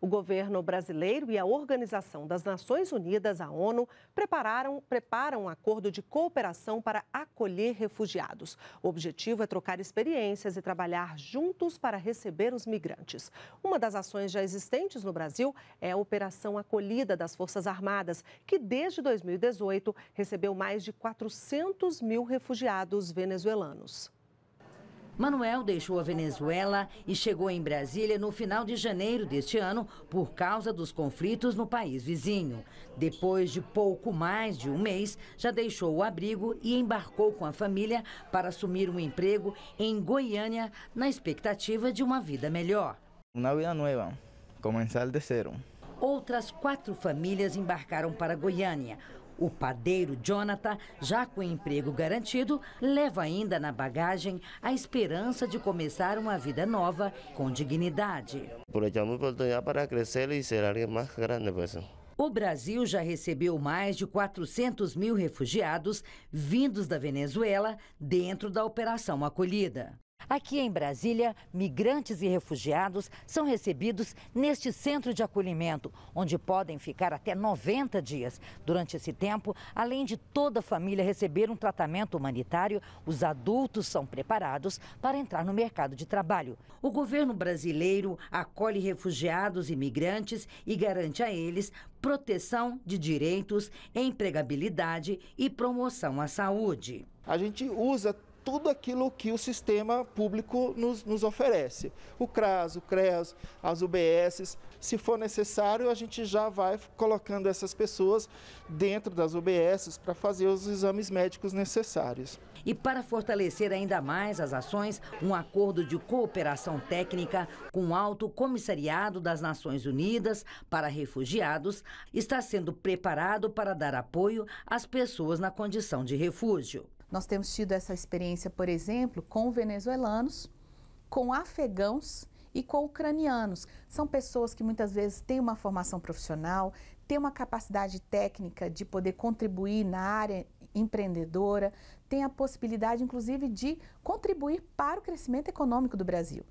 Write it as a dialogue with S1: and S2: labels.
S1: O governo brasileiro e a Organização das Nações Unidas, a ONU, prepararam, preparam um acordo de cooperação para acolher refugiados. O objetivo é trocar experiências e trabalhar juntos para receber os migrantes. Uma das ações já existentes no Brasil é a Operação Acolhida das Forças Armadas, que desde 2018 recebeu mais de 400 mil refugiados venezuelanos.
S2: Manuel deixou a Venezuela e chegou em Brasília no final de janeiro deste ano por causa dos conflitos no país vizinho. Depois de pouco mais de um mês, já deixou o abrigo e embarcou com a família para assumir um emprego em Goiânia na expectativa de uma vida melhor.
S1: Uma vida nova,
S2: começar de zero. Outras quatro famílias embarcaram para Goiânia. O padeiro Jonathan, já com emprego garantido, leva ainda na bagagem a esperança de começar uma vida nova com dignidade.
S1: oportunidade para crescer e ser alguém mais grande.
S2: O Brasil já recebeu mais de 400 mil refugiados vindos da Venezuela dentro da Operação Acolhida. Aqui em Brasília, migrantes e refugiados são recebidos neste centro de acolhimento, onde podem ficar até 90 dias. Durante esse tempo, além de toda a família receber um tratamento humanitário, os adultos são preparados para entrar no mercado de trabalho. O governo brasileiro acolhe refugiados e migrantes e garante a eles proteção de direitos, empregabilidade e promoção à saúde. A gente usa tudo aquilo que o
S1: sistema público nos, nos oferece. O CRAS, o CREAS, as UBSs. Se for necessário, a gente já vai colocando essas pessoas dentro das
S2: UBSs para fazer os exames médicos necessários. E para fortalecer ainda mais as ações, um acordo de cooperação técnica com o Alto Comissariado das Nações Unidas para Refugiados está sendo preparado para dar apoio às pessoas na condição de refúgio.
S3: Nós temos tido essa experiência, por exemplo, com venezuelanos, com afegãos e com ucranianos. São pessoas que muitas vezes têm uma formação profissional, têm uma capacidade técnica de poder contribuir na área empreendedora, têm a possibilidade, inclusive, de contribuir para o crescimento econômico do Brasil.